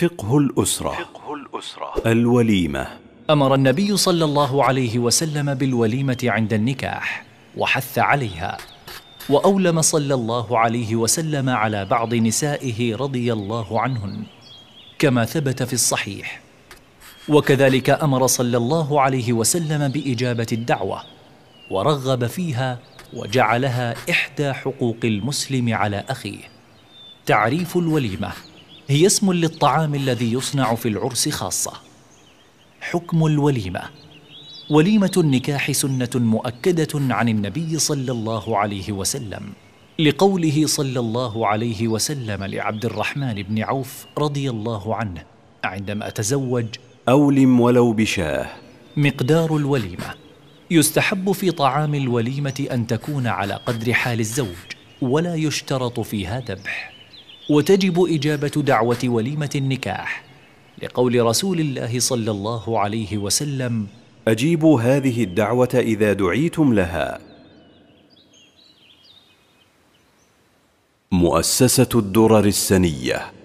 فقه الأسرة فقه الأسرة الوليمة أمر النبي صلى الله عليه وسلم بالوليمة عند النكاح وحث عليها وأولم صلى الله عليه وسلم على بعض نسائه رضي الله عنهن كما ثبت في الصحيح وكذلك أمر صلى الله عليه وسلم بإجابة الدعوة ورغب فيها وجعلها إحدى حقوق المسلم على أخيه تعريف الوليمه هي اسم للطعام الذي يصنع في العرس خاصة حكم الوليمة وليمة النكاح سنة مؤكدة عن النبي صلى الله عليه وسلم لقوله صلى الله عليه وسلم لعبد الرحمن بن عوف رضي الله عنه عندما تزوج أولم ولو بشاه مقدار الوليمة يستحب في طعام الوليمة أن تكون على قدر حال الزوج ولا يشترط فيها ذبح وتجب إجابة دعوة وليمة النكاح لقول رسول الله صلى الله عليه وسلم أجيبوا هذه الدعوة إذا دعيتم لها مؤسسة الدرر السنيه